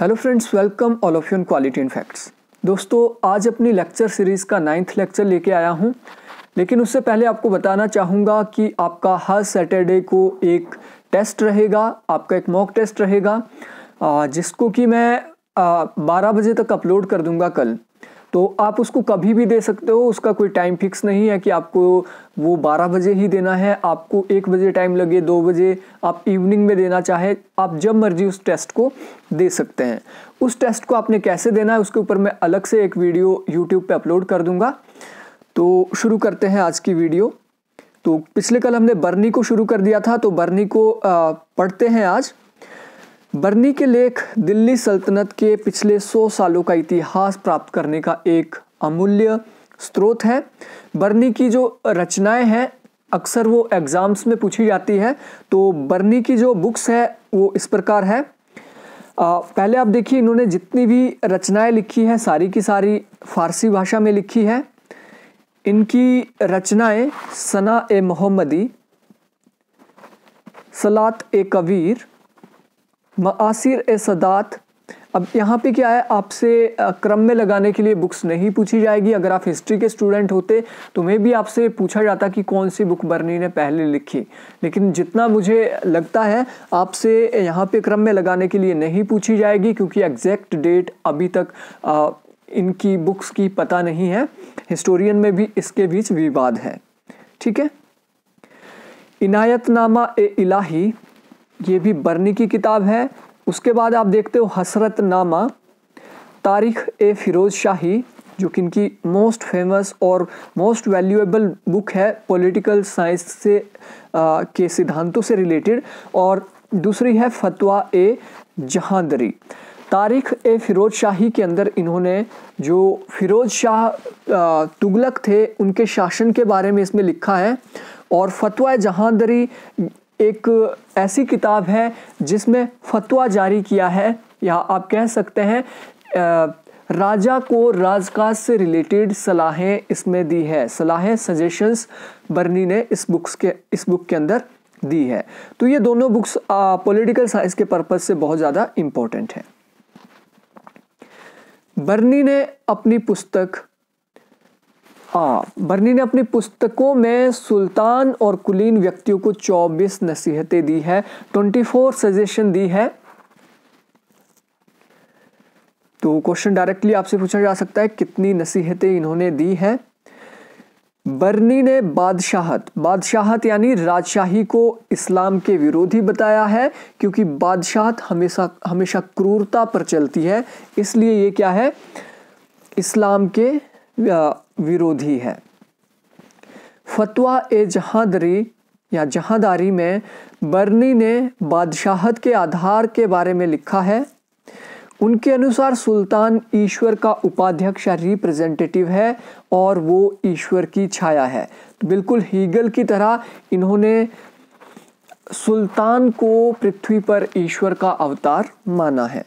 hello friends welcome all of you in quality in facts दोस्तों आज अपनी लेक्चर सीरीज़ का नाइन्थ लेक्चर लेके आया हूँ लेकिन उससे पहले आपको बताना चाहूँगा कि आपका हर सैटरडे को एक टेस्ट रहेगा आपका एक मॉक टेस्ट रहेगा जिसको कि मैं बारह बजे तक अपलोड कर दूँगा कल तो आप उसको कभी भी दे सकते हो उसका कोई टाइम फिक्स नहीं है कि आपको वो 12 बजे ही देना है आपको एक बजे टाइम लगे दो बजे आप इवनिंग में देना चाहे आप जब मर्जी उस टेस्ट को दे सकते हैं उस टेस्ट को आपने कैसे देना है उसके ऊपर मैं अलग से एक वीडियो यूट्यूब पर अपलोड कर दूँगा तो शुरू करते हैं आज की वीडियो तो पिछले कल हमने बर्नी को शुरू कर दिया था तो बर्नी को पढ़ते हैं आज बर्नी के लेख दिल्ली सल्तनत के पिछले 100 सालों का इतिहास प्राप्त करने का एक अमूल्य स्रोत है बर्नी की जो रचनाएं हैं अक्सर वो एग्ज़ाम्स में पूछी जाती है तो बर्नी की जो बुक्स है वो इस प्रकार है आ, पहले आप देखिए इन्होंने जितनी भी रचनाएं लिखी हैं सारी की सारी फ़ारसी भाषा में लिखी है इनकी रचनाएं सना ए मोहम्मदी सलात ए कबीर ए सदात अब यहाँ पे क्या है आपसे क्रम में लगाने के लिए बुक्स नहीं पूछी जाएगी अगर आप हिस्ट्री के स्टूडेंट होते तो मैं भी आपसे पूछा जाता कि कौन सी बुक बर्नी ने पहले लिखी लेकिन जितना मुझे लगता है आपसे यहाँ पे क्रम में लगाने के लिए नहीं पूछी जाएगी क्योंकि एग्जैक्ट डेट अभी तक आ, इनकी बुक्स की पता नहीं है हिस्टोरियन में भी इसके बीच विवाद है ठीक है इनायतनामा ए इलाही ये भी बर्नी की किताब है उसके बाद आप देखते हो हसरत नामा तारीख ए फिरोज़ शाही जो कि इनकी मोस्ट फेमस और मोस्ट वैल्यूएबल बुक है पॉलिटिकल साइंस से आ, के सिद्धांतों से रिलेटेड और दूसरी है फतवा ए जहांदरी तारीख ए फिरोज शाही के अंदर इन्होंने जो फिरोज शाह तुगलक थे उनके शासन के बारे में इसमें लिखा है और फतवा जहांदरी एक ऐसी किताब है जिसमें फतवा जारी किया है या आप कह सकते हैं राजा को राजकाज से रिलेटेड सलाहें इसमें दी है सलाहें सजेशंस बर्नी ने इस बुक्स के इस बुक के अंदर दी है तो ये दोनों बुक्स पॉलिटिकल साइंस के पर्पज़ से बहुत ज़्यादा इम्पोर्टेंट हैं बर्नी ने अपनी पुस्तक हाँ बर्नी ने अपनी पुस्तकों में सुल्तान और कुलीन व्यक्तियों को 24 नसीहतें दी है 24 सजेशन दी है तो क्वेश्चन डायरेक्टली आपसे पूछा जा सकता है कितनी नसीहतें इन्होंने दी हैं बर्नी ने बादशाहत बादशाहत यानी राजशाही को इस्लाम के विरोधी बताया है क्योंकि बादशाहत हमेशा हमेशा क्रूरता पर चलती है इसलिए ये क्या है इस्लाम के विरोधी है फतवा ए जहादरी या जहादारी में बर्नी ने बादशाहत के आधार के बारे में लिखा है उनके अनुसार सुल्तान ईश्वर का उपाध्यक्ष या रिप्रेजेंटेटिव है और वो ईश्वर की छाया है तो बिल्कुल हीगल की तरह इन्होंने सुल्तान को पृथ्वी पर ईश्वर का अवतार माना है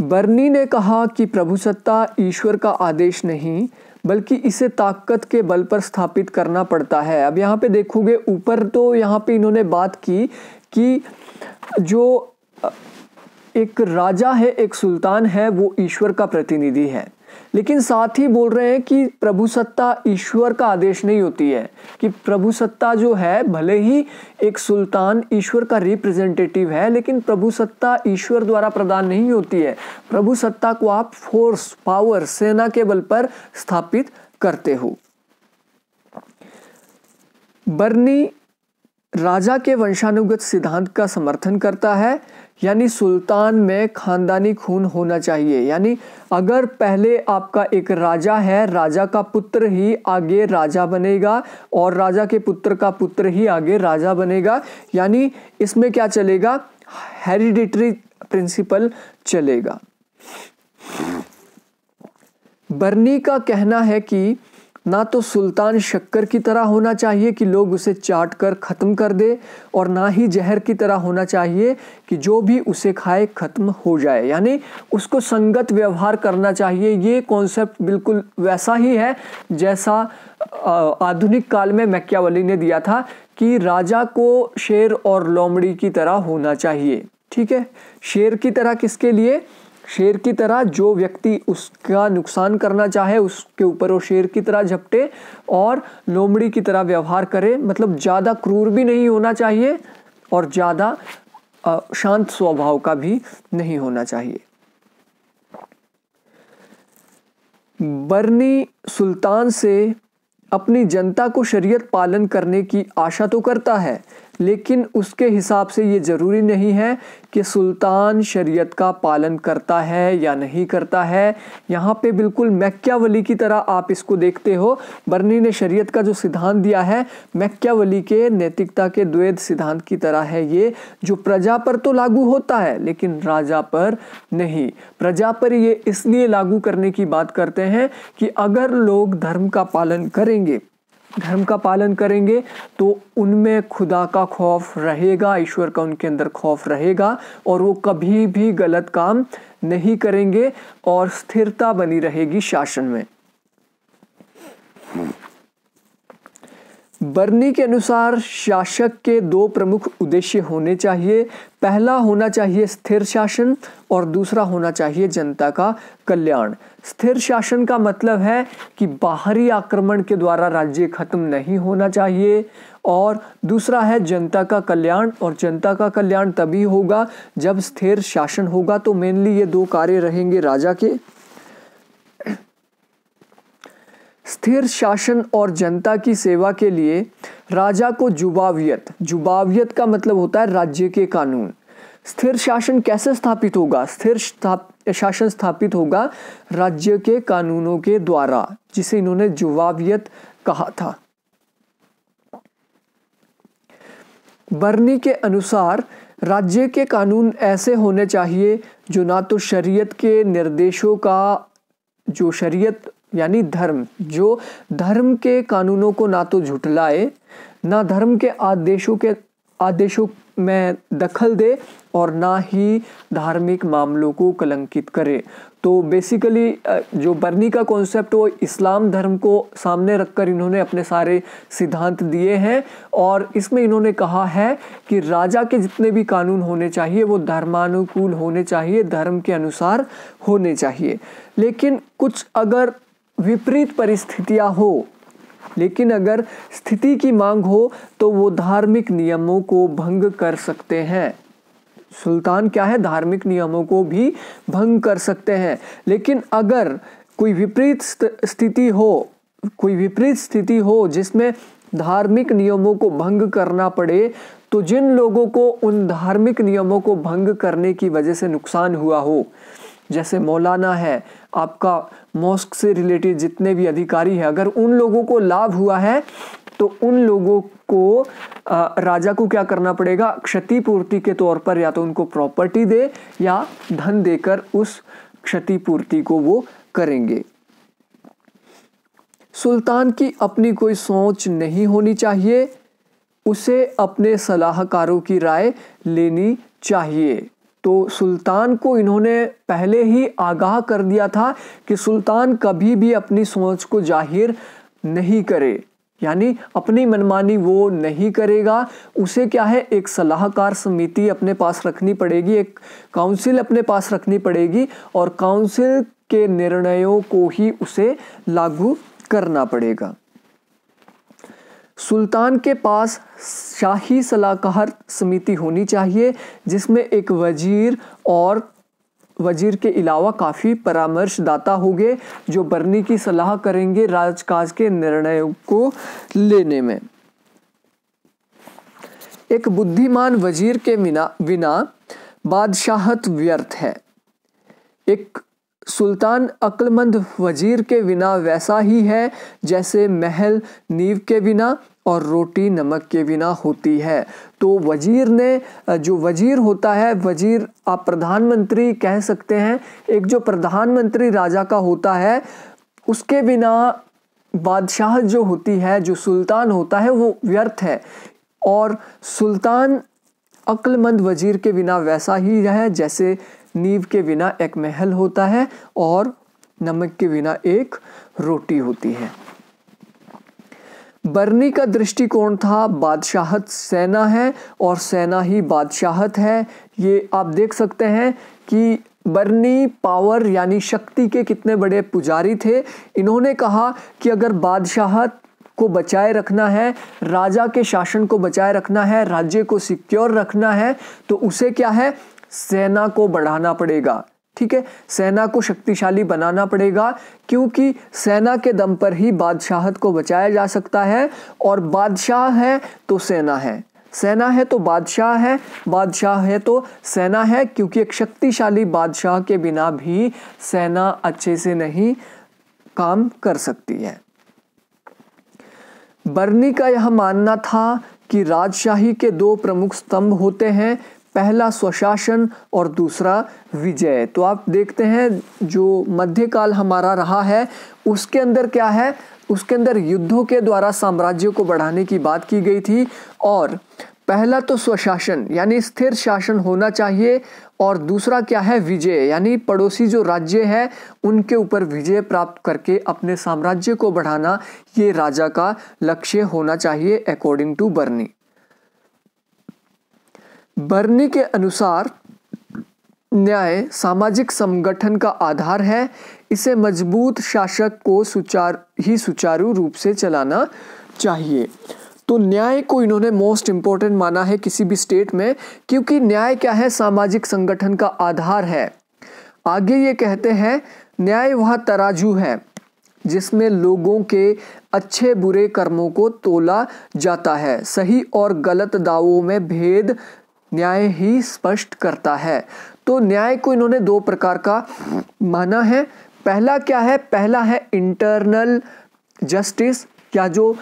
बर्नी ने कहा कि प्रभुसत्ता ईश्वर का आदेश नहीं बल्कि इसे ताकत के बल पर स्थापित करना पड़ता है अब यहाँ पे देखोगे ऊपर तो यहाँ पे इन्होंने बात की कि जो एक राजा है एक सुल्तान है वो ईश्वर का प्रतिनिधि है लेकिन साथ ही बोल रहे हैं कि प्रभु सत्ता ईश्वर का आदेश नहीं होती है कि प्रभु सत्ता जो है भले ही एक सुल्तान ईश्वर का रिप्रेजेंटेटिव है लेकिन प्रभु सत्ता ईश्वर द्वारा प्रदान नहीं होती है प्रभु सत्ता को आप फोर्स पावर सेना के बल पर स्थापित करते हो बर्नी राजा के वंशानुगत सिद्धांत का समर्थन करता है यानी सुल्तान में खानदानी खून होना चाहिए यानी अगर पहले आपका एक राजा है राजा का पुत्र ही आगे राजा बनेगा और राजा के पुत्र का पुत्र ही आगे राजा बनेगा यानी इसमें क्या चलेगा हेरिडिटरी प्रिंसिपल चलेगा बर्नी का कहना है कि ना तो सुल्तान शक्कर की तरह होना चाहिए कि लोग उसे चाट कर ख़त्म कर दे और ना ही जहर की तरह होना चाहिए कि जो भी उसे खाए ख़त्म हो जाए यानी उसको संगत व्यवहार करना चाहिए ये कॉन्सेप्ट बिल्कुल वैसा ही है जैसा आधुनिक काल में मैक्यावली ने दिया था कि राजा को शेर और लोमड़ी की तरह होना चाहिए ठीक है शेर की तरह किसके लिए शेर की तरह जो व्यक्ति उसका नुकसान करना चाहे उसके ऊपर वो शेर की तरह झपटे और लोमड़ी की तरह व्यवहार करे मतलब ज़्यादा क्रूर भी नहीं होना चाहिए और ज़्यादा शांत स्वभाव का भी नहीं होना चाहिए बर्नी सुल्तान से अपनी जनता को शरीयत पालन करने की आशा तो करता है लेकिन उसके हिसाब से ये ज़रूरी नहीं है कि सुल्तान शरीयत का पालन करता है या नहीं करता है यहाँ पे बिल्कुल मैक्यावली की तरह आप इसको देखते हो बर्नी ने शरीयत का जो सिद्धांत दिया है मैक्यावली के नैतिकता के द्वैध सिद्धांत की तरह है ये जो प्रजा पर तो लागू होता है लेकिन राजा पर नहीं प्रजा पर ये इसलिए लागू करने की बात करते हैं कि अगर लोग धर्म का पालन करेंगे धर्म का पालन करेंगे तो उनमें खुदा का खौफ रहेगा ईश्वर का उनके अंदर खौफ रहेगा और वो कभी भी गलत काम नहीं करेंगे और स्थिरता बनी रहेगी शासन में बर्नी के अनुसार शासक के दो प्रमुख उद्देश्य होने चाहिए पहला होना चाहिए स्थिर शासन और दूसरा होना चाहिए जनता का कल्याण स्थिर शासन का मतलब है कि बाहरी आक्रमण के द्वारा राज्य खत्म नहीं होना चाहिए और दूसरा है जनता का कल्याण और जनता का कल्याण तभी होगा जब स्थिर शासन होगा तो मेनली ये दो कार्य रहेंगे राजा के स्थिर शासन और जनता की सेवा के लिए राजा को जुबावियत जुबावियत का मतलब होता है राज्य के कानून स्थिर शासन कैसे स्थापित होगा स्थिर शासन स्थापित होगा राज्य के कानूनों के द्वारा जिसे इन्होंने जुबावियत कहा था बर्नी के अनुसार राज्य के कानून ऐसे होने चाहिए जो ना तो शरीयत के निर्देशों का जो शरीयत यानी धर्म जो धर्म के कानूनों को ना तो झुटलाए ना धर्म के आदेशों के आदेशों में दखल दे और ना ही धार्मिक मामलों को कलंकित करे तो बेसिकली जो बर्नी का कॉन्सेप्ट वो इस्लाम धर्म को सामने रखकर इन्होंने अपने सारे सिद्धांत दिए हैं और इसमें इन्होंने कहा है कि राजा के जितने भी कानून होने चाहिए वो धर्मानुकूल होने चाहिए धर्म के अनुसार होने चाहिए लेकिन कुछ अगर विपरीत परिस्थितियां हो लेकिन अगर स्थिति की मांग हो तो वो धार्मिक नियमों को भंग कर सकते हैं सुल्तान क्या है धार्मिक नियमों को भी भंग कर सकते हैं लेकिन अगर कोई विपरीत स्थिति हो कोई विपरीत स्थिति हो जिसमें धार्मिक नियमों को भंग करना पड़े तो जिन लोगों को उन धार्मिक नियमों को भंग करने की वजह से नुकसान हुआ हो जैसे मौलाना है आपका मॉस्क से रिलेटेड जितने भी अधिकारी हैं अगर उन लोगों को लाभ हुआ है तो उन लोगों को आ, राजा को क्या करना पड़ेगा क्षतिपूर्ति के तौर पर या तो उनको प्रॉपर्टी दे या धन देकर उस क्षतिपूर्ति को वो करेंगे सुल्तान की अपनी कोई सोच नहीं होनी चाहिए उसे अपने सलाहकारों की राय लेनी चाहिए तो सुल्तान को इन्होंने पहले ही आगाह कर दिया था कि सुल्तान कभी भी अपनी सोच को जाहिर नहीं करे यानी अपनी मनमानी वो नहीं करेगा उसे क्या है एक सलाहकार समिति अपने पास रखनी पड़ेगी एक काउंसिल अपने पास रखनी पड़ेगी और काउंसिल के निर्णयों को ही उसे लागू करना पड़ेगा सुल्तान के पास शाही सलाहकार समिति होनी चाहिए जिसमें एक वजीर और वजीर के अलावा काफ़ी परामर्शदाता होंगे जो बरनी की सलाह करेंगे राजकाज के निर्णयों को लेने में एक बुद्धिमान वजीर के बिना बादशाहत व्यर्थ है एक सुल्तान अक्लमंद वजीर के बिना वैसा ही है जैसे महल नींव के बिना और रोटी नमक के बिना होती है तो वजीर ने जो वजीर होता है वजीर आप प्रधानमंत्री कह सकते हैं एक जो प्रधानमंत्री राजा का होता है उसके बिना बादशाह जो होती है जो सुल्तान होता है वो व्यर्थ है और सुल्तान अक्लमंद वजीर के बिना वैसा ही है जैसे नींव के बिना एक महल होता है और नमक के बिना एक रोटी होती है बर्नी का दृष्टिकोण था बादशाहत सेना है और सेना ही बादशाहत है ये आप देख सकते हैं कि बर्नी पावर यानी शक्ति के कितने बड़े पुजारी थे इन्होंने कहा कि अगर बादशाहत को बचाए रखना है राजा के शासन को बचाए रखना है राज्य को सिक्योर रखना है तो उसे क्या है सेना को बढ़ाना पड़ेगा ठीक है सेना को शक्तिशाली बनाना पड़ेगा क्योंकि सेना के दम पर ही बादशाहत को बचाया जा सकता है और बादशाह है तो सेना है सेना है तो बादशाह है बादशाह है तो सेना है क्योंकि एक शक्तिशाली बादशाह के बिना भी सेना अच्छे से नहीं काम कर सकती है बर्नी का यह मानना था कि राजशाही के दो प्रमुख स्तंभ होते हैं पहला स्वशासन और दूसरा विजय तो आप देखते हैं जो मध्यकाल हमारा रहा है उसके अंदर क्या है उसके अंदर युद्धों के द्वारा साम्राज्य को बढ़ाने की बात की गई थी और पहला तो स्वशासन यानी स्थिर शासन होना चाहिए और दूसरा क्या है विजय यानी पड़ोसी जो राज्य है उनके ऊपर विजय प्राप्त करके अपने साम्राज्य को बढ़ाना ये राजा का लक्ष्य होना चाहिए अकॉर्डिंग टू बर्नी बर्नी के अनुसार न्याय सामाजिक संगठन का आधार है इसे मजबूत शासक को सुचार ही सुचारू रूप से चलाना चाहिए तो न्याय को इन्होंने मोस्ट इम्पोर्टेंट माना है किसी भी स्टेट में क्योंकि न्याय क्या है सामाजिक संगठन का आधार है आगे ये कहते हैं न्याय वह तराजू है जिसमें लोगों के अच्छे बुरे कर्मों को तोला जाता है सही और गलत दावों में भेद न्याय ही स्पष्ट करता है तो न्याय को इन्होंने दो प्रकार का माना है पहला क्या है पहला है इंटरनल जस्टिस या जो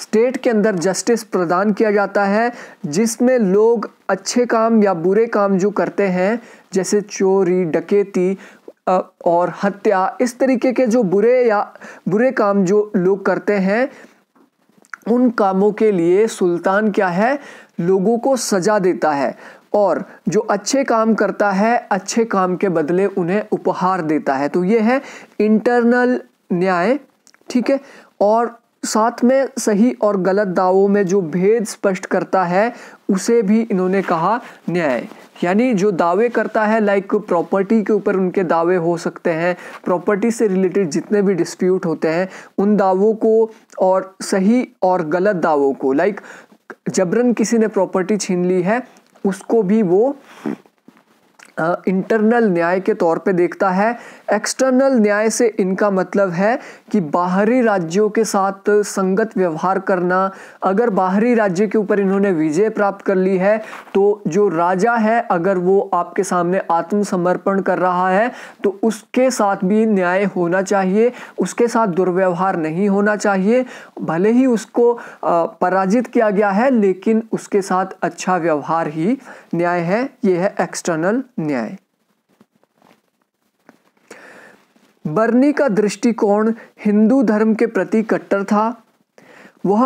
स्टेट के अंदर जस्टिस प्रदान किया जाता है जिसमें लोग अच्छे काम या बुरे काम जो करते हैं जैसे चोरी डकेती और हत्या इस तरीके के जो बुरे या बुरे काम जो लोग करते हैं उन कामों के लिए सुल्तान क्या है लोगों को सजा देता है और जो अच्छे काम करता है अच्छे काम के बदले उन्हें उपहार देता है तो ये है इंटरनल न्याय ठीक है और साथ में सही और गलत दावों में जो भेद स्पष्ट करता है उसे भी इन्होंने कहा न्याय यानी जो दावे करता है लाइक प्रॉपर्टी के ऊपर उनके दावे हो सकते हैं प्रॉपर्टी से रिलेटेड जितने भी डिस्प्यूट होते हैं उन दावों को और सही और गलत दावों को लाइक जबरन किसी ने प्रॉपर्टी छीन ली है उसको भी वो इंटरनल न्याय के तौर पे देखता है एक्सटर्नल न्याय से इनका मतलब है कि बाहरी राज्यों के साथ संगत व्यवहार करना अगर बाहरी राज्य के ऊपर इन्होंने विजय प्राप्त कर ली है तो जो राजा है अगर वो आपके सामने आत्मसमर्पण कर रहा है तो उसके साथ भी न्याय होना चाहिए उसके साथ दुर्व्यवहार नहीं होना चाहिए भले ही उसको पराजित किया गया है लेकिन उसके साथ अच्छा व्यवहार ही न्याय है ये है एक्सटर्नल न्याय बर्नी का दृष्टिकोण हिंदू धर्म के प्रति कट्टर था वह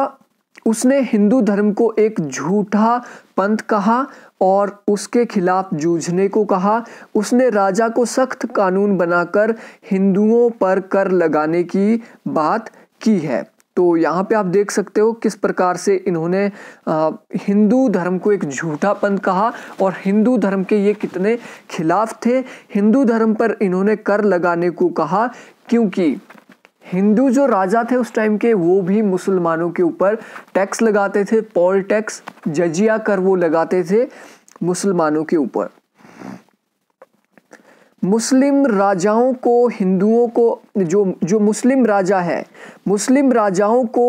उसने हिंदू धर्म को एक झूठा पंथ कहा और उसके खिलाफ जूझने को कहा उसने राजा को सख्त कानून बनाकर हिंदुओं पर कर लगाने की बात की है तो यहाँ पे आप देख सकते हो किस प्रकार से इन्होंने हिंदू धर्म को एक झूठापन कहा और हिंदू धर्म के ये कितने खिलाफ थे हिंदू धर्म पर इन्होंने कर लगाने को कहा क्योंकि हिंदू जो राजा थे उस टाइम के वो भी मुसलमानों के ऊपर टैक्स लगाते थे पॉल टैक्स जजिया कर वो लगाते थे मुसलमानों के ऊपर मुस्लिम राजाओं को हिंदुओं को जो जो मुस्लिम राजा है मुस्लिम राजाओं को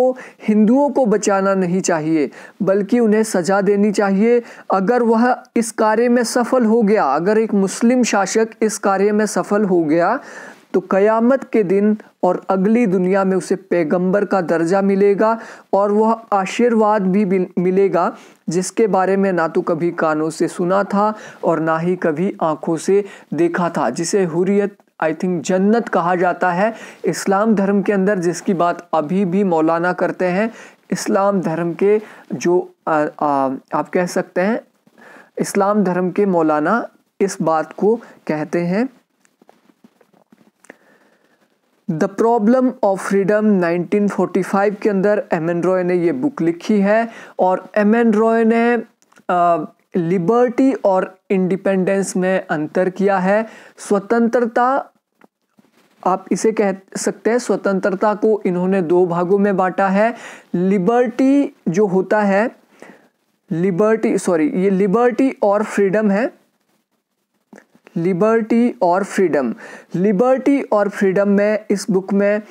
हिंदुओं को बचाना नहीं चाहिए बल्कि उन्हें सज़ा देनी चाहिए अगर वह इस कार्य में सफल हो गया अगर एक मुस्लिम शासक इस कार्य में सफल हो गया तो क़यामत के दिन और अगली दुनिया में उसे पैगंबर का दर्जा मिलेगा और वह आशीर्वाद भी मिलेगा जिसके बारे में ना तो कभी कानों से सुना था और ना ही कभी आँखों से देखा था जिसे हुरियत आई थिंक जन्नत कहा जाता है इस्लाम धर्म के अंदर जिसकी बात अभी भी मौलाना करते हैं इस्लाम धर्म के जो आ, आ, आप कह सकते हैं इस्लाम धर्म के मौलाना इस बात को कहते हैं द प्रॉब्लम ऑफ फ्रीडम 1945 के अंदर एम एन रॉय ने ये बुक लिखी है और एम एन रॉय ने लिबर्टी और इंडिपेंडेंस में अंतर किया है स्वतंत्रता आप इसे कह सकते हैं स्वतंत्रता को इन्होंने दो भागों में बांटा है लिबर्टी जो होता है लिबर्टी सॉरी ये लिबर्टी और फ्रीडम है लिबर्टी और फ्रीडम लिबर्टी और फ्रीडम में इस बुक में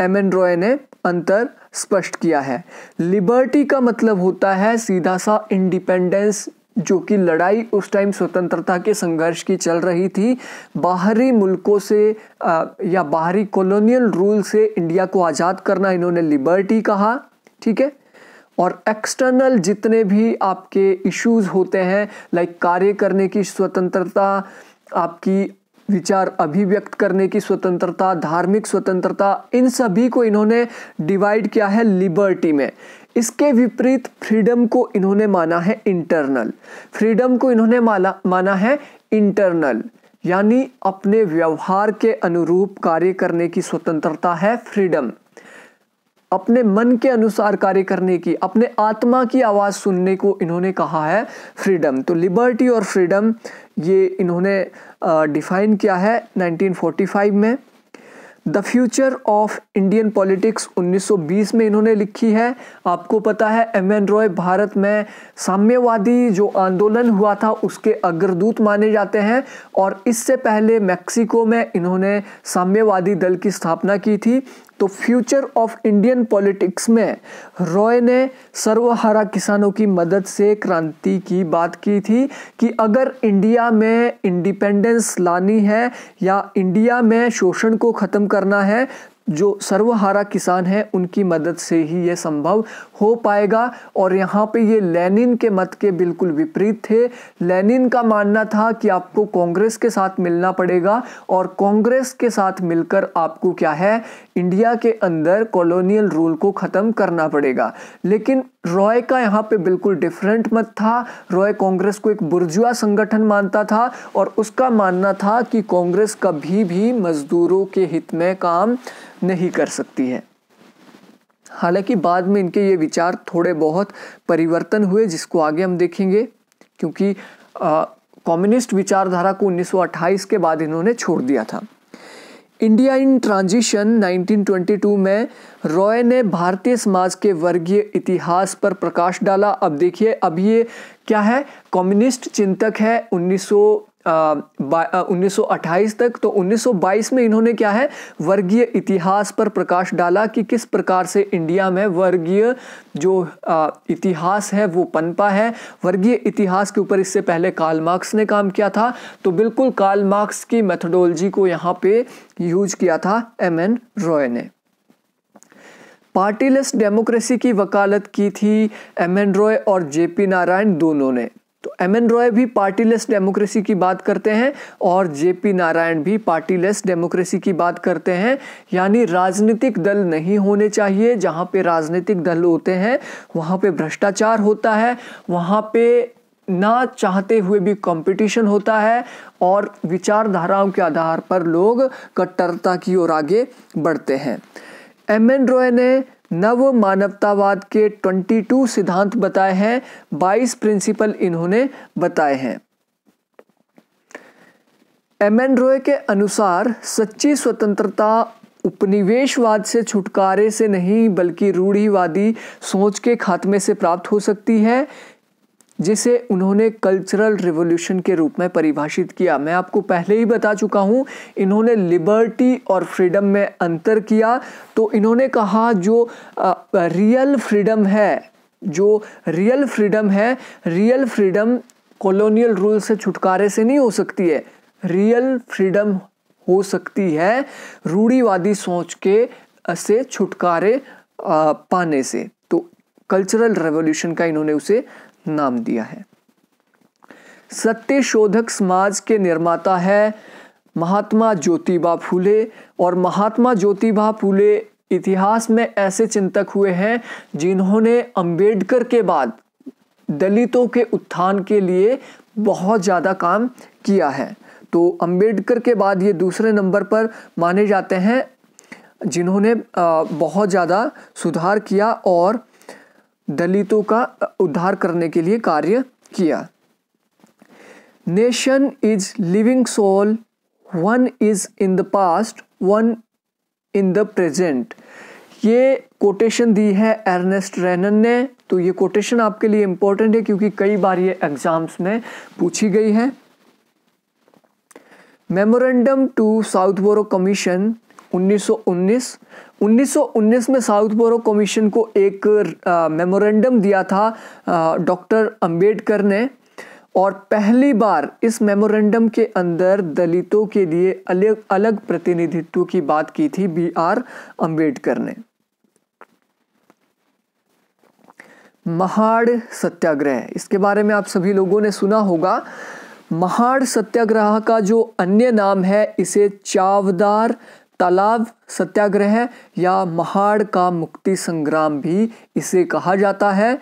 एम एन रॉय ने अंतर स्पष्ट किया है लिबर्टी का मतलब होता है सीधा सा इंडिपेंडेंस जो कि लड़ाई उस टाइम स्वतंत्रता के संघर्ष की चल रही थी बाहरी मुल्कों से आ, या बाहरी कॉलोनियल रूल से इंडिया को आज़ाद करना इन्होंने लिबर्टी कहा ठीक है और एक्सटर्नल जितने भी आपके इश्यूज होते हैं लाइक कार्य करने की स्वतंत्रता आपकी विचार अभिव्यक्त करने की स्वतंत्रता धार्मिक स्वतंत्रता इन सभी को इन्होंने डिवाइड किया है लिबर्टी में इसके विपरीत फ्रीडम को इन्होंने माना है इंटरनल फ्रीडम को इन्होंने माना माना है इंटरनल यानी अपने व्यवहार के अनुरूप कार्य करने की स्वतंत्रता है फ्रीडम अपने मन के अनुसार कार्य करने की अपने आत्मा की आवाज़ सुनने को इन्होंने कहा है फ्रीडम तो लिबर्टी और फ्रीडम ये इन्होंने डिफाइन uh, किया है 1945 में the future of Indian politics 1920 में इन्होंने लिखी है आपको पता है एम एन रॉय भारत में साम्यवादी जो आंदोलन हुआ था उसके अग्रदूत माने जाते हैं और इससे पहले मैक्सिको में इन्होंने साम्यवादी दल की स्थापना की थी तो फ्यूचर ऑफ इंडियन पॉलिटिक्स में रॉय ने सर्वहारा किसानों की मदद से क्रांति की बात की थी कि अगर इंडिया में इंडिपेंडेंस लानी है या इंडिया में शोषण को ख़त्म करना है जो सर्वहारा किसान हैं उनकी मदद से ही ये संभव हो पाएगा और यहाँ पे ये लेनिन के मत के बिल्कुल विपरीत थे लेनिन का मानना था कि आपको कांग्रेस के साथ मिलना पड़ेगा और कांग्रेस के साथ मिलकर आपको क्या है इंडिया के अंदर कॉलोनियल रूल को ख़त्म करना पड़ेगा लेकिन रॉय का यहाँ पे बिल्कुल डिफरेंट मत था रॉय कांग्रेस को एक बुर्जुआ संगठन मानता था और उसका मानना था कि कांग्रेस कभी भी मज़दूरों के हित में काम नहीं कर सकती है हालांकि बाद में इनके ये विचार थोड़े बहुत परिवर्तन हुए जिसको आगे हम देखेंगे क्योंकि कम्युनिस्ट विचारधारा को 1928 के बाद इन्होंने छोड़ दिया था इंडिया इन ट्रांजिशन 1922 में रॉय ने भारतीय समाज के वर्गीय इतिहास पर प्रकाश डाला अब देखिए अब ये क्या है कम्युनिस्ट चिंतक है उन्नीस उन्नीस तक तो 1922 में इन्होंने क्या है वर्गीय इतिहास पर प्रकाश डाला कि किस प्रकार से इंडिया में वर्गीय जो आ, इतिहास है वो पनपा है वर्गीय इतिहास के ऊपर इससे पहले कार्ल मार्क्स ने काम किया था तो बिल्कुल कार्ल मार्क्स की मेथोडोलॉजी को यहाँ पे यूज किया था एम एन रॉय ने पार्टीलेस डेमोक्रेसी की वकालत की थी एम एन रॉय और जेपी नारायण दोनों ने तो एम एन रॉय भी पार्टीलेस डेमोक्रेसी की बात करते हैं और जे पी नारायण भी पार्टीलेस डेमोक्रेसी की बात करते हैं यानी राजनीतिक दल नहीं होने चाहिए जहाँ पे राजनीतिक दल होते हैं वहाँ पे भ्रष्टाचार होता है वहाँ पे ना चाहते हुए भी कंपटीशन होता है और विचारधाराओं के आधार पर लोग कट्टरता की ओर आगे बढ़ते हैं एम एन रॉय ने नव मानवतावाद के 22 सिद्धांत बताए हैं 22 प्रिंसिपल इन्होंने बताए हैं एम एन रॉय के अनुसार सच्ची स्वतंत्रता उपनिवेशवाद से छुटकारे से नहीं बल्कि रूढ़ीवादी सोच के खात्मे से प्राप्त हो सकती है जिसे उन्होंने कल्चरल रिवोल्यूशन के रूप में परिभाषित किया मैं आपको पहले ही बता चुका हूँ इन्होंने लिबर्टी और फ्रीडम में अंतर किया तो इन्होंने कहा जो आ, रियल फ्रीडम है जो रियल फ्रीडम है रियल फ्रीडम कॉलोनियल रूल से छुटकारे से नहीं हो सकती है रियल फ्रीडम हो सकती है रूढ़ीवादी सोच के से छुटकारे पाने से तो कल्चरल रेवोल्यूशन का इन्होंने उसे नाम दिया है सत्य शोधक समाज के निर्माता है महात्मा ज्योतिबा फूले और महात्मा ज्योतिबा फूले इतिहास में ऐसे चिंतक हुए हैं जिन्होंने अंबेडकर के बाद दलितों के उत्थान के लिए बहुत ज़्यादा काम किया है तो अंबेडकर के बाद ये दूसरे नंबर पर माने जाते हैं जिन्होंने बहुत ज़्यादा सुधार किया और दलितों का उद्धार करने के लिए कार्य किया nation is living soul one is in the past one in the present ये कोटेशन दी है एर्नेस्ट रेनन ने तो ये कोटेशन आपके लिए इंपॉर्टेंट है क्योंकि कई बार ये एग्जाम्स में पूछी गई है memorandum to Southborough commission 1919 1919 में साउथ बोरो कमीशन को एक मेमोरेंडम दिया था डॉक्टर अंबेडकर ने और पहली बार इस मेमोरेंडम के अंदर दलितों के लिए अलग अलग प्रतिनिधित्व की बात की थी बी आर अम्बेडकर ने महाड़ सत्याग्रह इसके बारे में आप सभी लोगों ने सुना होगा महाड़ सत्याग्रह का जो अन्य नाम है इसे चावदार तालाब सत्याग्रह या महाड़ का मुक्ति संग्राम भी इसे कहा जाता है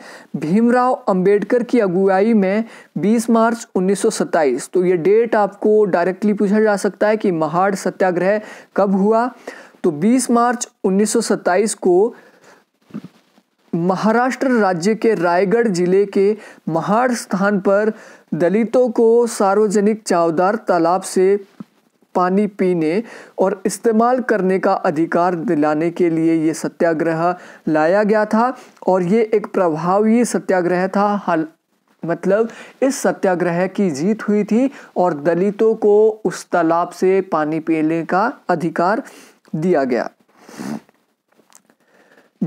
भीमराव अंबेडकर की अगुवाई में 20 मार्च 1927 तो ये डेट आपको डायरेक्टली पूछा जा सकता है कि महाड़ सत्याग्रह कब हुआ तो 20 मार्च 1927 को महाराष्ट्र राज्य के रायगढ़ जिले के महाड़ स्थान पर दलितों को सार्वजनिक चावदार तालाब से पानी पीने और इस्तेमाल करने का अधिकार दिलाने के लिए ये सत्याग्रह लाया गया था और ये एक प्रभावी सत्याग्रह था हाल मतलब इस सत्याग्रह की जीत हुई थी और दलितों को उस तालाब से पानी पीने का अधिकार दिया गया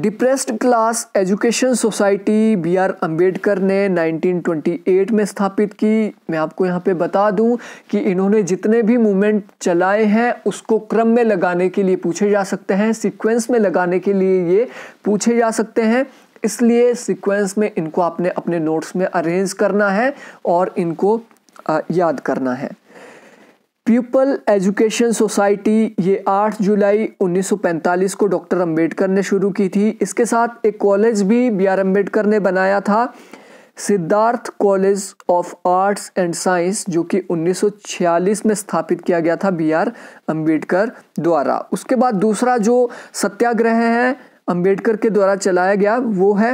depressed class education society B R Ambedkar ने 1928 में स्थापित की मैं आपको यहाँ पे बता दूँ कि इन्होंने जितने भी मूवमेंट चलाए हैं उसको क्रम में लगाने के लिए पूछे जा सकते हैं सीक्वेंस में लगाने के लिए ये पूछे जा सकते हैं इसलिए सीक्वेंस में इनको आपने अपने नोट्स में अरेंज करना है और इनको याद करना है पीपल एजुकेशन सोसाइटी ये 8 जुलाई 1945 को डॉक्टर अंबेडकर ने शुरू की थी इसके साथ एक कॉलेज भी बी आर अम्बेडकर ने बनाया था Siddharth college of arts and science जो कि 1946 में स्थापित किया गया था बी आर अम्बेडकर द्वारा उसके बाद दूसरा जो सत्याग्रह है अंबेडकर के द्वारा चलाया गया वो है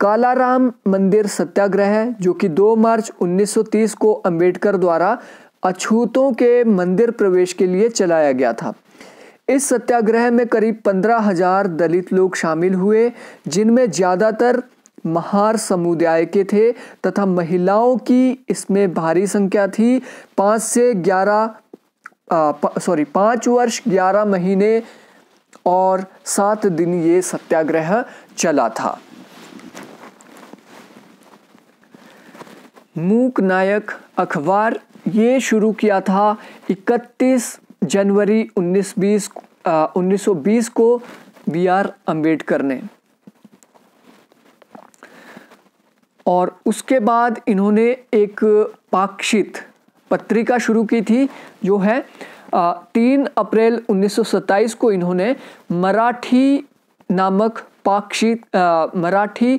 कालाराम मंदिर सत्याग्रह जो कि 2 मार्च 1930 को अंबेडकर द्वारा अछूतों के मंदिर प्रवेश के लिए चलाया गया था इस सत्याग्रह में करीब पंद्रह हजार दलित लोग शामिल हुए जिनमें ज़्यादातर महार समुदाय के थे तथा महिलाओं की इसमें भारी संख्या थी पाँच से ग्यारह सॉरी पाँच वर्ष ग्यारह महीने और सात दिन ये सत्याग्रह चला था मूक नायक अखबार ये शुरू किया था 31 जनवरी 1920 1920 को बी आर अम्बेडकर ने और उसके बाद इन्होंने एक पाक्षित पत्रिका शुरू की थी जो है तीन अप्रैल 1927 को इन्होंने मराठी नामक पाक्षी मराठी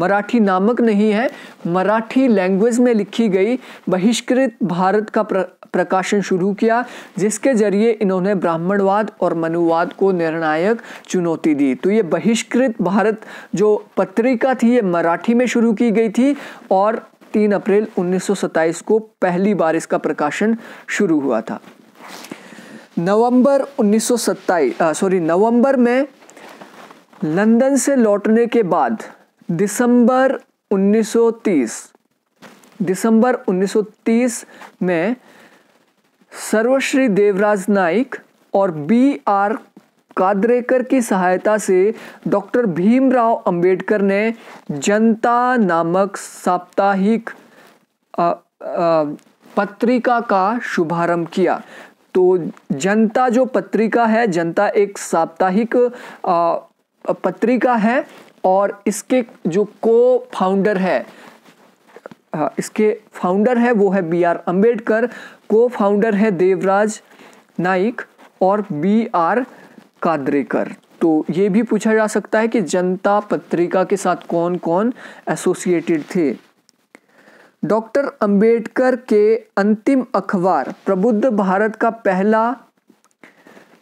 मराठी नामक नहीं है मराठी लैंग्वेज में लिखी गई बहिष्कृत भारत का प्र, प्रकाशन शुरू किया जिसके जरिए इन्होंने ब्राह्मणवाद और मनुवाद को निर्णायक चुनौती दी तो ये बहिष्कृत भारत जो पत्रिका थी ये मराठी में शुरू की गई थी और तीन अप्रैल 1927 को पहली बार इसका प्रकाशन शुरू हुआ था नवंबर 1927 सॉरी नवंबर में लंदन से लौटने के बाद दिसंबर 1930 दिसंबर 1930 में सर्वश्री देवराज नाइक और बी आर कादरेकर की सहायता से डॉक्टर भीमराव अंबेडकर ने जनता नामक साप्ताहिक पत्रिका का शुभारंभ किया तो जनता जो पत्रिका है जनता एक साप्ताहिक पत्रिका है और इसके जो को फाउंडर है हाँ, इसके फाउंडर है वो है बी आर अम्बेडकर को फाउंडर है देवराज नाइक और बी आर कादरेकर तो ये भी पूछा जा सकता है कि जनता पत्रिका के साथ कौन कौन एसोसिएटेड थे डॉक्टर अंबेडकर के अंतिम अखबार प्रबुद्ध भारत का पहला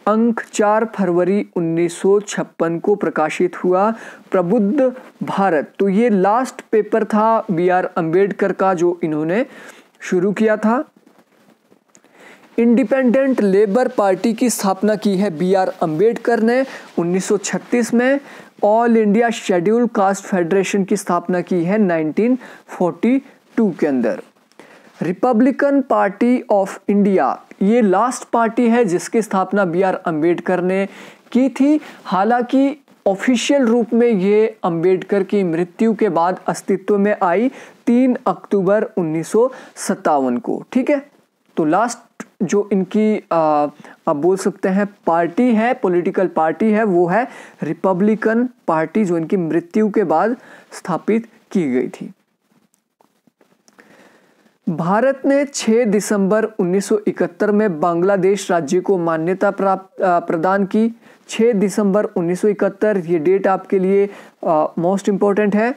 अंक 4 फरवरी 1956 को प्रकाशित हुआ प्रबुद्ध भारत तो ये लास्ट पेपर था बी आर अम्बेडकर का जो इन्होंने शुरू किया था इंडिपेंडेंट लेबर पार्टी की स्थापना की है बी आर अम्बेडकर ने 1936 में all India scheduled caste federation की स्थापना की है 1942 के अंदर रिपब्लिकन पार्टी ऑफ इंडिया ये लास्ट पार्टी है जिसकी स्थापना बी आर अम्बेडकर ने की थी हालांकि ऑफिशियल रूप में ये अंबेडकर की मृत्यु के बाद अस्तित्व में आई तीन अक्टूबर उन्नीस को ठीक है तो लास्ट जो इनकी आप बोल सकते हैं पार्टी है पॉलिटिकल पार्टी है वो है रिपब्लिकन पार्टी जो इनकी मृत्यु के बाद स्थापित की गई थी भारत ने 6 दिसंबर 1971 में बांग्लादेश राज्य को मान्यता प्राप्त प्रदान की 6 दिसंबर 1971 ये डेट आपके लिए मोस्ट इम्पॉर्टेंट है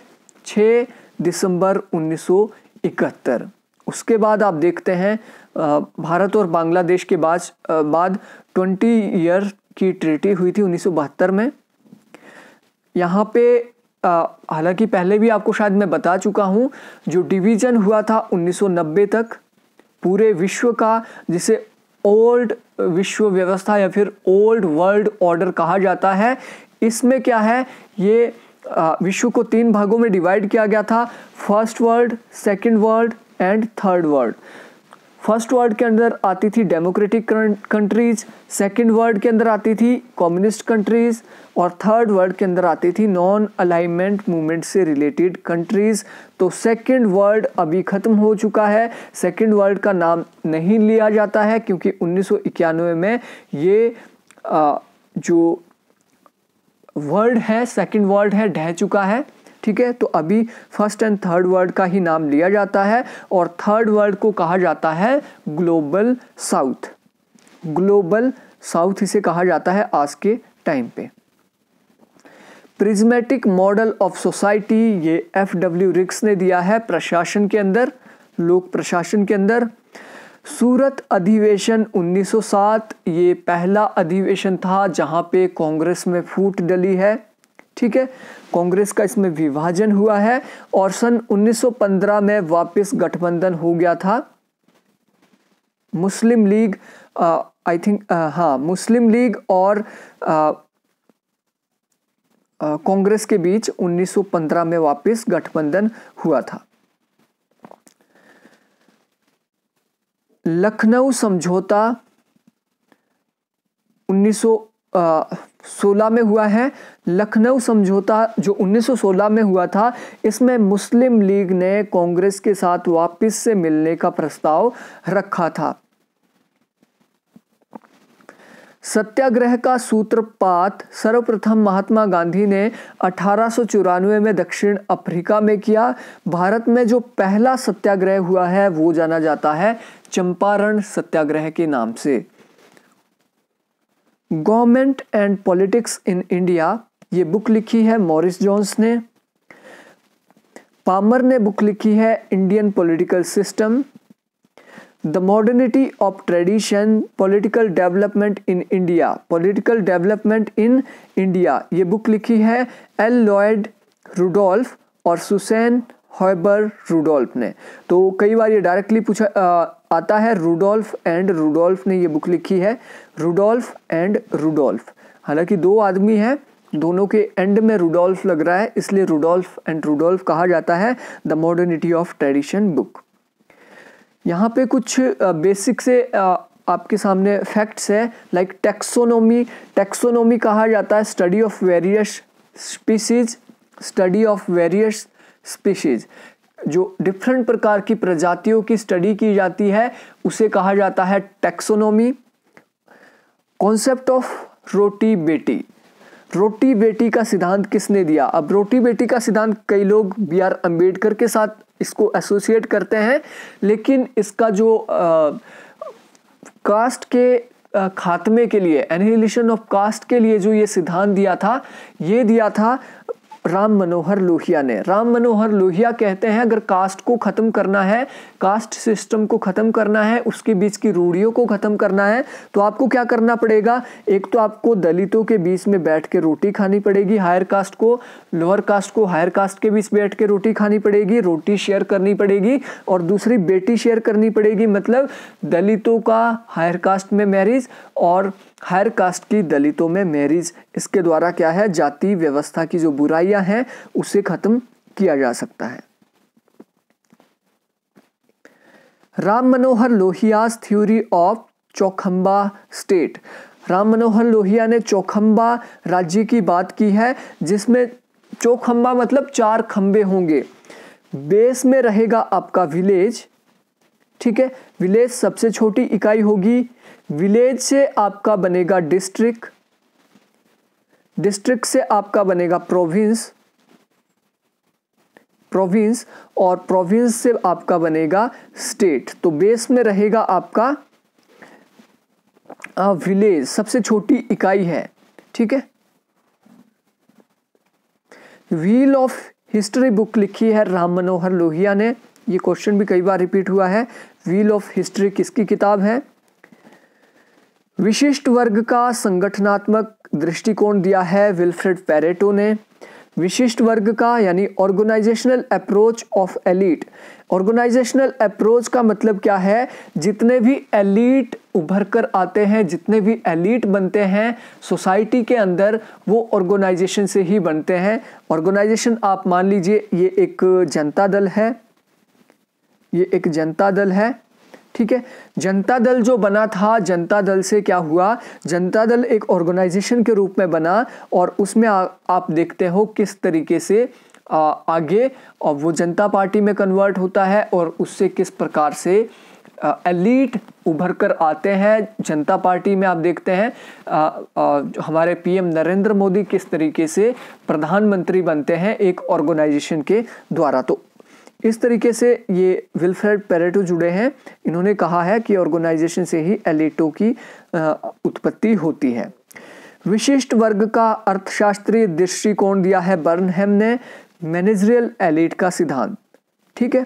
6 दिसंबर 1971 उसके बाद आप देखते हैं भारत और बांग्लादेश के बाद बाद 20 ईयर की ट्रीटी हुई थी 1972 में यहाँ पे हालांकि पहले भी आपको शायद मैं बता चुका हूं जो डिवीज़न हुआ था 1990 तक पूरे विश्व का जिसे ओल्ड विश्व व्यवस्था या फिर ओल्ड वर्ल्ड ऑर्डर कहा जाता है इसमें क्या है ये विश्व को तीन भागों में डिवाइड किया गया था first world second world and third world first world के अंदर आती थी डेमोक्रेटिक कंट्रीज सेकंड वर्ल्ड के अंदर आती थी कम्युनिस्ट कंट्रीज और थर्ड वर्ल्ड के अंदर आती थी नॉन अलाइनमेंट मूवमेंट से रिलेटेड कंट्रीज तो सेकंड वर्ल्ड अभी ख़त्म हो चुका है सेकंड वर्ल्ड का नाम नहीं लिया जाता है क्योंकि उन्नीस में ये आ, जो वर्ल्ड है सेकेंड वर्ल्ड है ढह चुका है ठीक है तो अभी फर्स्ट एंड थर्ड वर्ल्ड का ही नाम लिया जाता है और थर्ड वर्ल्ड को कहा जाता है ग्लोबल साउथ ग्लोबल साउथ इसे कहा जाता है आज के टाइम पे प्रिज्मेटिक मॉडल ऑफ सोसाइटी ये एफ डब्ल्यू रिक्स ने दिया है प्रशासन के अंदर लोक प्रशासन के अंदर सूरत अधिवेशन 1907 ये पहला अधिवेशन था जहां पे कांग्रेस में फूट डली है ठीक है कांग्रेस का इसमें विभाजन हुआ है और सन 1915 में वापस गठबंधन हो गया था मुस्लिम लीग आई थिंक हाँ मुस्लिम लीग और कांग्रेस के बीच 1915 में वापस गठबंधन हुआ था लखनऊ समझौता 1900 1916 में हुआ है लखनऊ समझौता जो 1916 में हुआ था इसमें मुस्लिम लीग ने कांग्रेस के साथ वापस से मिलने का प्रस्ताव रखा था सत्याग्रह का सूत्रपात सर्वप्रथम महात्मा गांधी ने अठारह में दक्षिण अफ्रीका में किया भारत में जो पहला सत्याग्रह हुआ है वो जाना जाता है चंपारण सत्याग्रह के नाम से government and politics in India ये बुक लिखी है मॉरिस जॉन्स ने पामर ने बुक लिखी है Indian political system the modernity of tradition political development in India political development in India ये बुक लिखी है एल लॉयड रूडोल्फ और सुसैन हॉबर रूडोल्फ ने तो कई बार ये डायरेक्टली पूछा आता है रूडोल्फ एंड रूडोल्फ ने ये बुक लिखी है रूडोल्फ एंड रूडोल्फ हालांकि दो आदमी हैं दोनों के एंड में रूडोल्फ लग रहा है इसलिए रूडोल्फ एंड रूडोल्फ कहा जाता है the modernity of tradition book यहाँ पे कुछ बेसिक से आपके सामने फैक्ट्स है लाइक टेक्सोनोमी टेक्सोनोमी कहा जाता है study of various species study of various species जो डिफरेंट प्रकार की प्रजातियों की स्टडी की जाती है उसे कहा जाता है टेक्सोनोमी कॉन्सेप्ट ऑफ रोटी बेटी रोटी बेटी का सिद्धांत किसने दिया अब रोटी बेटी का सिद्धांत कई लोग बी आर अम्बेडकर के साथ इसको एसोसिएट करते हैं लेकिन इसका जो आ, कास्ट के खात्मे के लिए एनहिलेशन ऑफ कास्ट के लिए जो ये सिद्धांत दिया था ये दिया था राम मनोहर लोहिया ने राम मनोहर लोहिया कहते हैं अगर कास्ट को ख़त्म करना है कास्ट सिस्टम को ख़त्म करना है उसके बीच की रूढ़ियों को ख़त्म करना है तो आपको क्या करना पड़ेगा एक तो आपको दलितों के बीच में बैठ के रोटी खानी पड़ेगी हायर कास्ट को लोअर कास्ट को हायर कास्ट के बीच बैठ के रोटी खानी पड़ेगी रोटी शेयर करनी पड़ेगी और दूसरी बेटी शेयर करनी पड़ेगी मतलब दलितों का हायर कास्ट में मैरिज और हायर कास्ट की दलितों में मैरिज इसके द्वारा क्या है जाति व्यवस्था की जो बुराइयां हैं उसे खत्म किया जा सकता है Ram Manohar Lohia's theory of Chaukhamba state Ram Manohar Lohia ने चौखंबा राज्य की बात की है जिसमें चौखंबा मतलब चार खंबे होंगे बेस में रहेगा आपका विलेज ठीक है विलेज सबसे छोटी इकाई होगी विलेज से आपका बनेगा डिस्ट्रिक्ट डिस्ट्रिक्ट से आपका बनेगा प्रोविंस प्रोविंस और प्रोविंस से आपका बनेगा स्टेट तो बेस में रहेगा आपका विलेज सबसे छोटी इकाई है ठीक है व्हील ऑफ हिस्ट्री बुक लिखी है राम मनोहर लोहिया ने ये क्वेश्चन भी कई बार रिपीट हुआ है व्हील ऑफ हिस्ट्री किसकी किताब है विशिष्ट वर्ग का संगठनात्मक दृष्टिकोण दिया है विल्फ्रेड पैरेटो ने विशिष्ट वर्ग का यानी organisational approach of elite organisational approach का मतलब क्या है जितने भी एलिट उभर कर आते हैं जितने भी एलिट बनते हैं सोसाइटी के अंदर वो ऑर्गेनाइजेशन से ही बनते हैं ऑर्गेनाइजेशन आप मान लीजिए ये एक जनता दल है ये एक जनता दल है ठीक है जनता दल जो बना था जनता दल से क्या हुआ जनता दल एक ऑर्गेनाइजेशन के रूप में बना और उसमें आ, आप देखते हो किस तरीके से आ, आगे और वो जनता पार्टी में कन्वर्ट होता है और उससे किस प्रकार से एलिट एलीट उभर कर आते हैं जनता पार्टी में आप देखते हैं आ, आ, हमारे पीएम नरेंद्र मोदी किस तरीके से प्रधानमंत्री बनते हैं एक ऑर्गेनाइजेशन के द्वारा तो इस तरीके से ये विल्फ्रेड पेरेटो जुड़े हैं इन्होंने कहा है कि ऑर्गेनाइजेशन से ही एलिटो की उत्पत्ति होती है विशिष्ट वर्ग का अर्थशास्त्रीय दृष्टिकोण दिया है बर्नहेम ने मैनेजरियल एलिट का सिद्धांत ठीक है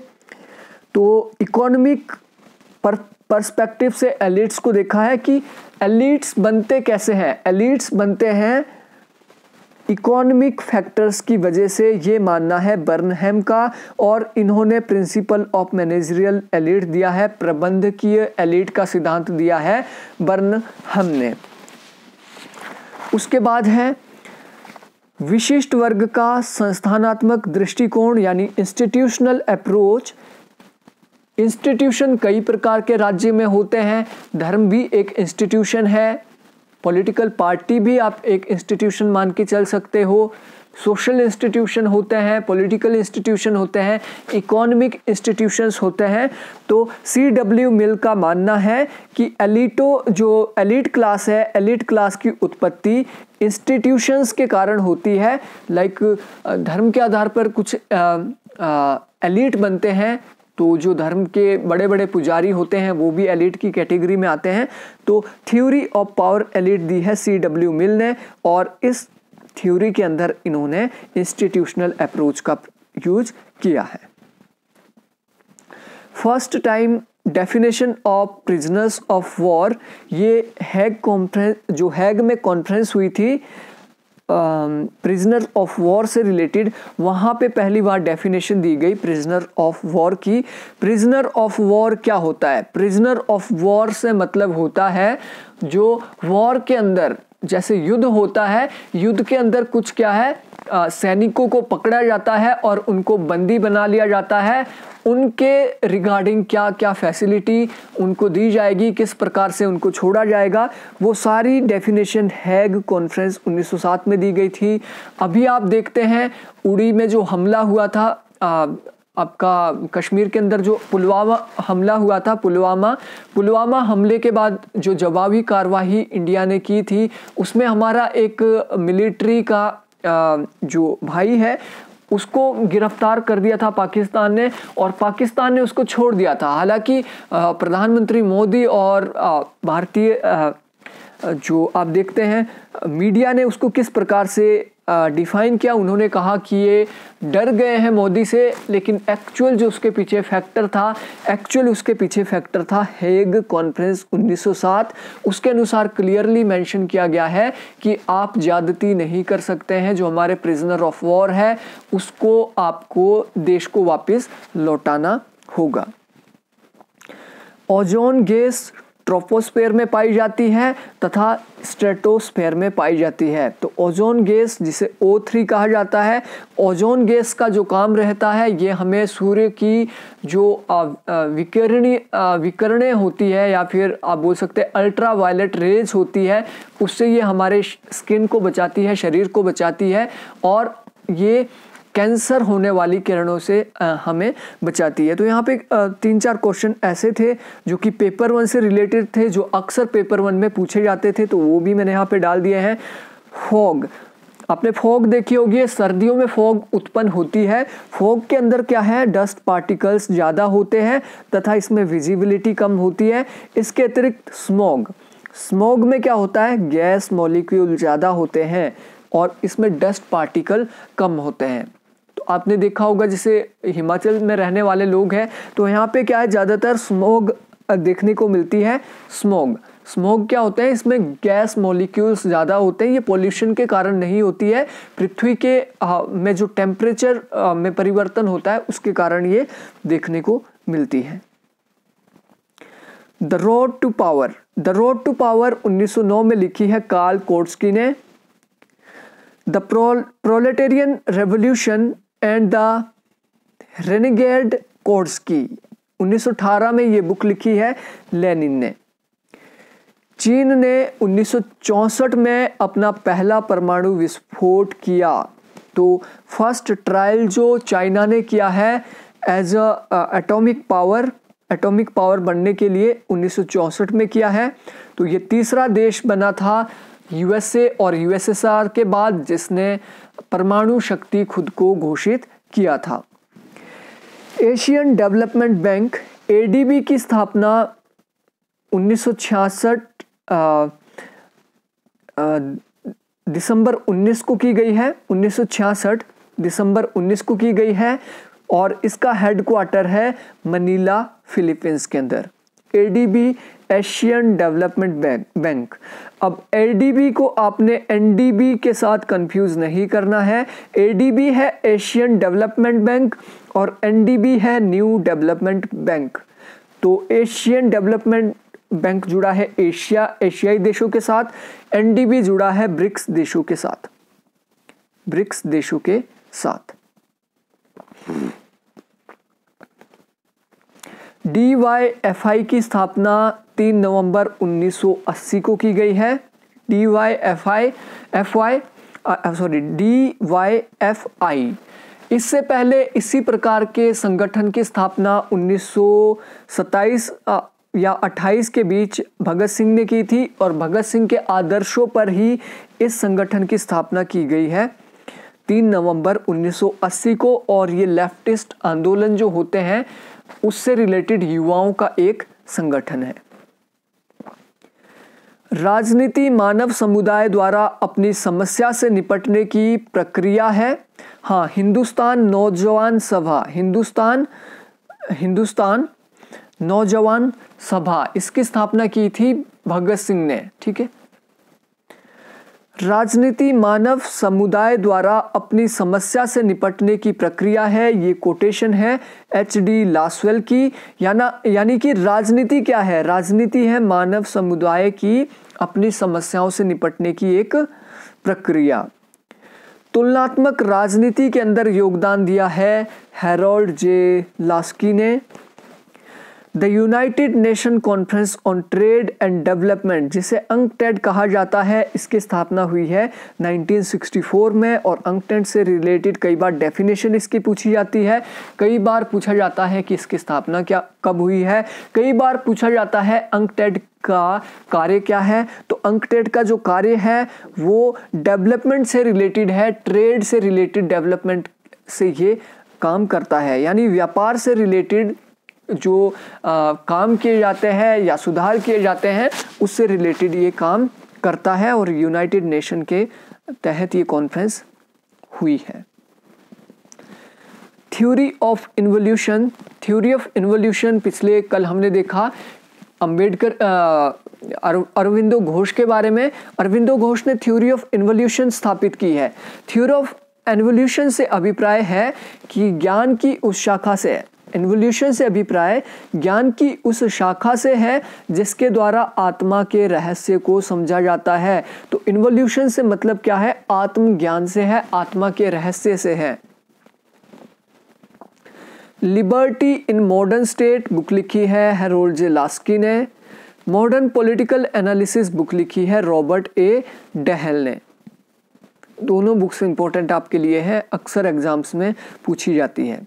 तो इकोनॉमिक पर पर्सपेक्टिव से एलिट्स को देखा है कि एलिट्स बनते कैसे हैं एलिट्स बनते हैं इकोनॉमिक फैक्टर्स की वजह से ये मानना है बर्नहेम का और इन्होंने प्रिंसिपल ऑफ मैनेजरियल एलिट दिया है प्रबंधकीय एलिट का सिद्धांत दिया है बर्नहम ने उसके बाद है विशिष्ट वर्ग का संस्थानात्मक दृष्टिकोण यानी इंस्टीट्यूशनल अप्रोच इंस्टीट्यूशन कई प्रकार के राज्य में होते हैं धर्म भी एक इंस्टीट्यूशन है पॉलिटिकल पार्टी भी आप एक इंस्टीट्यूशन मान के चल सकते हो सोशल इंस्टीट्यूशन होते हैं पॉलिटिकल इंस्टीट्यूशन होते हैं इकोनॉमिक इंस्टीट्यूशंस होते हैं तो सी डब्ल्यू मिल का मानना है कि एलिटो जो एलिट क्लास है एलिट क्लास की उत्पत्ति इंस्टीट्यूशंस के कारण होती है लाइक like, धर्म के आधार पर कुछ एलिट बनते हैं तो जो धर्म के बड़े बड़े पुजारी होते हैं वो भी एलिट की कैटेगरी में आते हैं तो थ्योरी ऑफ पावर एलिट दी है सी डब्ल्यू मिल ने और इस थ्योरी के अंदर इन्होंने इंस्टीट्यूशनल अप्रोच का यूज किया है first time definition of prisoners of war ये हैग कॉन्फ्रेंस जो हैग में कॉन्फ्रेंस हुई थी प्रिजनर ऑफ वॉर से रिलेटेड वहाँ पे पहली बार डेफिनेशन दी गई प्रिजनर ऑफ वॉर की प्रिजनर ऑफ वॉर क्या होता है प्रिजनर ऑफ वॉर से मतलब होता है जो वॉर के अंदर जैसे युद्ध होता है युद्ध के अंदर कुछ क्या है सैनिकों को पकड़ा जाता है और उनको बंदी बना लिया जाता है उनके रिगार्डिंग क्या क्या फैसिलिटी उनको दी जाएगी किस प्रकार से उनको छोड़ा जाएगा वो सारी डेफिनेशन हैग कॉन्फ्रेंस 1907 में दी गई थी अभी आप देखते हैं उड़ी में जो हमला हुआ था आ, आपका कश्मीर के अंदर जो पुलवामा हमला हुआ था पुलवामा पुलवामा हमले के बाद जो जवाबी कार्रवाई इंडिया ने की थी उसमें हमारा एक मिलिट्री का जो भाई है उसको गिरफ्तार कर दिया था पाकिस्तान ने और पाकिस्तान ने उसको छोड़ दिया था हालांकि प्रधानमंत्री मोदी और भारतीय जो आप देखते हैं मीडिया ने उसको किस प्रकार से डिफाइन किया उन्होंने कहा कि ये डर गए हैं मोदी से लेकिन एक्चुअल जो उसके पीछे फैक्टर था एक्चुअल उसके पीछे फैक्टर था हेग कॉन्फ्रेंस 1907 उसके अनुसार क्लियरली मेंशन किया गया है कि आप ज़्यादती नहीं कर सकते हैं जो हमारे प्रिजनर ऑफ वॉर है उसको आपको देश को वापस लौटाना होगा ओजोन गैस ट्रोपोस्फेयर में पाई जाती है तथा स्ट्रेटोस्फेयर में पाई जाती है तो ओजोन गैस जिसे O3 कहा जाता है ओजोन गैस का जो काम रहता है ये हमें सूर्य की जो विकरणी विकरणें होती है या फिर आप बोल सकते हैं अल्ट्रा वायलेट रेज होती है उससे ये हमारे स्किन को बचाती है शरीर को बचाती है और ये कैंसर होने वाली किरणों से हमें बचाती है तो यहाँ पे तीन चार क्वेश्चन ऐसे थे जो कि पेपर वन से रिलेटेड थे जो अक्सर पेपर वन में पूछे जाते थे तो वो भी मैंने यहाँ पे डाल दिए हैं फॉग आपने फॉग देखी होगी सर्दियों में फॉग उत्पन्न होती है फॉग के अंदर क्या है डस्ट पार्टिकल्स ज़्यादा होते हैं तथा इसमें विजिबिलिटी कम होती है इसके अतिरिक्त स्मॉग स्मॉग में क्या होता है गैस मॉलिक्यूल ज़्यादा होते हैं और इसमें डस्ट पार्टिकल कम होते हैं आपने देखा होगा जैसे हिमाचल में रहने वाले लोग हैं तो यहाँ पे क्या है ज़्यादातर स्मोग देखने को मिलती है स्मोग स्मोग क्या होता है इसमें गैस मॉलिक्यूल्स ज़्यादा होते हैं ये पॉल्यूशन के कारण नहीं होती है पृथ्वी के आ, में जो टेम्परेचर में परिवर्तन होता है उसके कारण ये देखने को मिलती है the road to power the road to power 1909 में लिखी है कार्ल कोट्सकी ने the proletarian revolution and the renegade कोर्स की 1918 में ये बुक लिखी है लेनिन ने चीन ने 1964 में अपना पहला परमाणु विस्फोट किया तो फर्स्ट ट्रायल जो चाइना ने किया है as a atomic power atomic power बनने के लिए 1964 में किया है तो ये तीसरा देश बना था यूएसए और यूएसएसआर के बाद जिसने परमाणु शक्ति खुद को घोषित किया था एशियन डेवलपमेंट बैंक एडीबी की स्थापना 1966 दिसंबर 19 को की गई है 1966 दिसंबर 19 को की गई है और इसका हेडक्वार्टर है मनीला फिलीपींस के अंदर ADB Asian development bank bank अब एल को आपने एनडीबी के साथ कंफ्यूज नहीं करना है एडीबी है एशियन डेवलपमेंट बैंक और एनडीबी है न्यू डेवलपमेंट बैंक तो एशियन डेवलपमेंट बैंक जुड़ा है एशिया एशियाई देशों के साथ एनडीबी जुड़ा है ब्रिक्स देशों के साथ ब्रिक्स देशों के साथ डी वाई एफ आई की स्थापना तीन नवंबर 1980 को की गई है D Y F I F Y sorry D Y F I इससे पहले इसी प्रकार के संगठन की स्थापना 1927 या 28 के बीच भगत सिंह ने की थी और भगत सिंह के आदर्शों पर ही इस संगठन की स्थापना की गई है तीन नवंबर 1980 को और ये लेफ्टिस्ट आंदोलन जो होते हैं उससे रिलेटेड युवाओं का एक संगठन है राजनीति मानव समुदाय द्वारा अपनी समस्या से निपटने की प्रक्रिया है हाँ हिंदुस्तान नौजवान सभा हिंदुस्तान हिंदुस्तान नौजवान सभा इसकी स्थापना की थी भगत सिंह ने ठीक है राजनीति मानव समुदाय द्वारा अपनी समस्या से निपटने की प्रक्रिया है ये कोटेशन है एच डी लासवेल की याना यानी कि राजनीति क्या है राजनीति है मानव समुदाय की अपनी समस्याओं से निपटने की एक प्रक्रिया तुलनात्मक राजनीति के अंदर योगदान दिया है हेरोल्ड जे लास्की ने the United Nation conference on trade and development जिसे टेड कहा जाता है इसकी स्थापना हुई है 1964 में और टेड से रिलेटेड कई बार डेफिनेशन इसकी पूछी जाती है कई बार पूछा जाता है कि इसकी स्थापना क्या कब हुई है कई बार पूछा जाता है टेड का कार्य क्या है तो अंकटेट का जो कार्य है वो डेवलपमेंट से रिलेटेड है ट्रेड से रिलेटेड डेवलपमेंट से ये काम करता है यानी व्यापार से रिलेटेड जो आ, काम किए जाते हैं या सुधार किए जाते हैं उससे रिलेटेड ये काम करता है और यूनाइटेड नेशन के तहत ये कॉन्फ्रेंस हुई है theory of involution theory of involution पिछले कल हमने देखा अम्बेडकर अरविंदो घोष के बारे में अरविंदो घोष ने थ्योरी ऑफ इन्वोल्यूशन स्थापित की है थ्योरी ऑफ एनवोल्यूशन से अभिप्राय है कि ज्ञान की उस शाखा से इन्वोल्यूशन से अभिप्राय ज्ञान की उस शाखा से है जिसके द्वारा आत्मा के रहस्य को समझा जाता है तो इन्वोल्यूशन से मतलब क्या है आत्मज्ञान से है आत्मा के रहस्य से है liberty in modern state book लिखी है हेरोल्ड जे लास्की ने मॉडर्न पॉलिटिकल एनालिसिस बुक लिखी है रॉबर्ट ए डहल ने दोनों बुक्स इंपॉर्टेंट आपके लिए है अक्सर एग्जाम्स में पूछी जाती है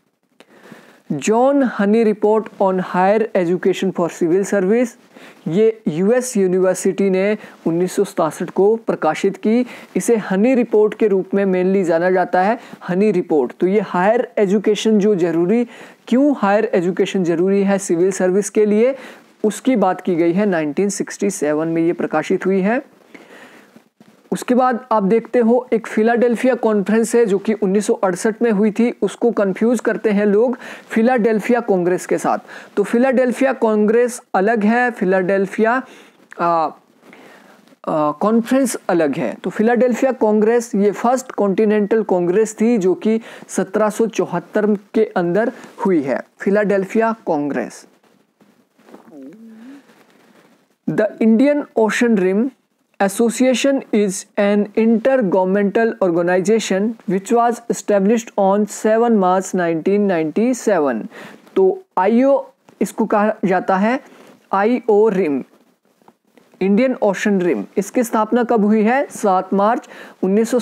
John Honey report on higher education for civil service ये यूएस यूनिवर्सिटी ने उन्नीस को प्रकाशित की इसे हनी रिपोर्ट के रूप में मेनली जाना जाता है हनी रिपोर्ट तो ये हायर एजुकेशन जो ज़रूरी क्यों हायर एजुकेशन ज़रूरी है सिविल सर्विस के लिए उसकी बात की गई है 1967 में ये प्रकाशित हुई है उसके बाद आप देखते हो एक फिलाडेल्फिया कॉन्फ्रेंस है जो कि 1968 में हुई थी उसको कंफ्यूज करते हैं लोग फिलाडेल्फिया कांग्रेस के साथ तो फिलाडेल्फिया कांग्रेस अलग है फिलाडेल्फिया कॉन्फ्रेंस uh, अलग है तो फिलाडेल्फिया कांग्रेस ये फर्स्ट कॉन्टिनेंटल कांग्रेस थी जो कि 1774 के अंदर हुई है Philadelphia Congress the Indian Ocean rim association is an intergovernmental organization which was established on 7 March 1997 तो आईओ इसको कहा जाता है IO rim Indian Ocean rim इसकी स्थापना कब हुई है सात मार्च उन्नीस